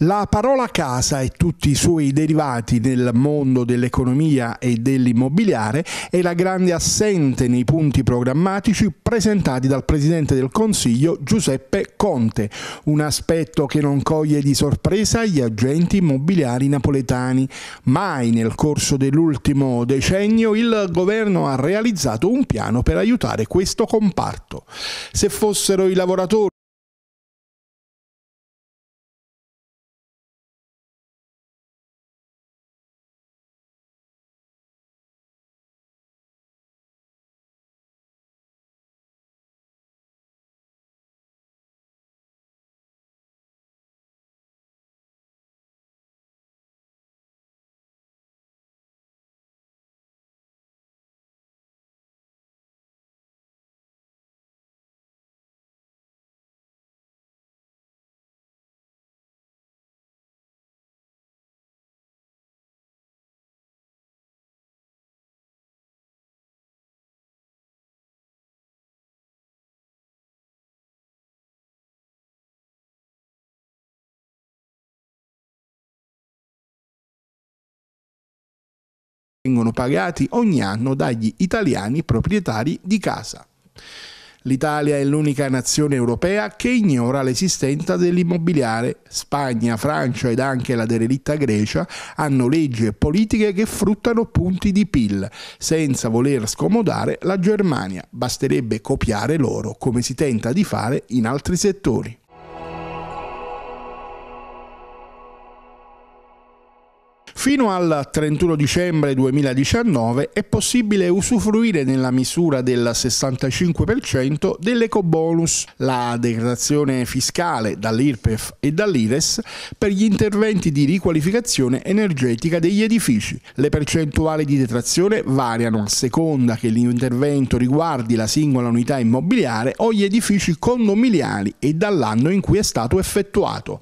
La parola casa e tutti i suoi derivati nel mondo dell'economia e dell'immobiliare è la grande assente nei punti programmatici presentati dal Presidente del Consiglio Giuseppe Conte, un aspetto che non coglie di sorpresa gli agenti immobiliari napoletani. Mai nel corso dell'ultimo decennio il governo ha realizzato un piano per aiutare questo comparto. Se fossero i lavoratori vengono pagati ogni anno dagli italiani proprietari di casa. L'Italia è l'unica nazione europea che ignora l'esistenza dell'immobiliare. Spagna, Francia ed anche la derelitta Grecia hanno leggi e politiche che fruttano punti di PIL, senza voler scomodare la Germania. Basterebbe copiare loro come si tenta di fare in altri settori. Fino al 31 dicembre 2019 è possibile usufruire nella misura del 65% dell'ecobonus, la degradazione fiscale dall'IRPEF e dall'IRES per gli interventi di riqualificazione energetica degli edifici. Le percentuali di detrazione variano a seconda che l'intervento riguardi la singola unità immobiliare o gli edifici condominiali e dall'anno in cui è stato effettuato.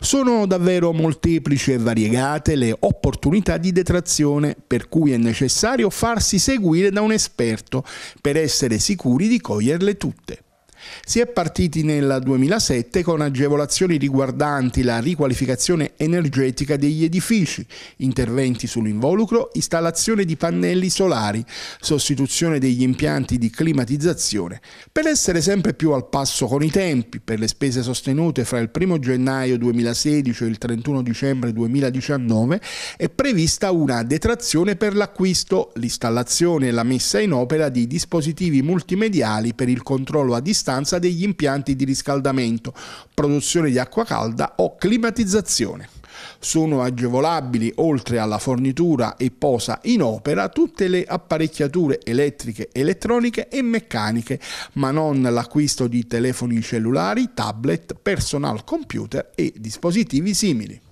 Sono davvero molteplici e variegate le opportunità opportunità di detrazione, per cui è necessario farsi seguire da un esperto per essere sicuri di coglierle tutte. Si è partiti nel 2007 con agevolazioni riguardanti la riqualificazione energetica degli edifici, interventi sull'involucro, installazione di pannelli solari, sostituzione degli impianti di climatizzazione, per essere sempre più al passo con i tempi, per le spese sostenute fra il 1 gennaio 2016 e il 31 dicembre 2019 è prevista una detrazione per l'acquisto, l'installazione e la messa in opera di dispositivi multimediali per il controllo a distanza vicinanza degli impianti di riscaldamento, produzione di acqua calda o climatizzazione. Sono agevolabili, oltre alla fornitura e posa in opera, tutte le apparecchiature elettriche, elettroniche e meccaniche, ma non l'acquisto di telefoni cellulari, tablet, personal computer e dispositivi simili.